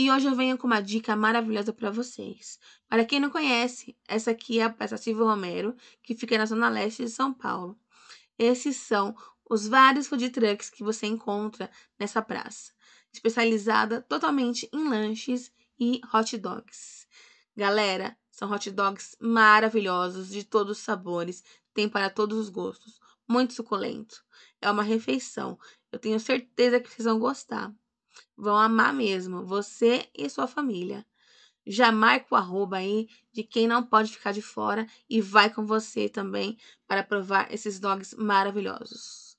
E hoje eu venho com uma dica maravilhosa para vocês. Para quem não conhece, essa aqui é a Praça Silvio Romero, que fica na Zona Leste de São Paulo. Esses são os vários food trucks que você encontra nessa praça, especializada totalmente em lanches e hot dogs. Galera, são hot dogs maravilhosos, de todos os sabores, tem para todos os gostos, muito suculento. É uma refeição, eu tenho certeza que vocês vão gostar. Vão amar mesmo, você e sua família. Já marca o arroba aí de quem não pode ficar de fora e vai com você também para provar esses dogs maravilhosos.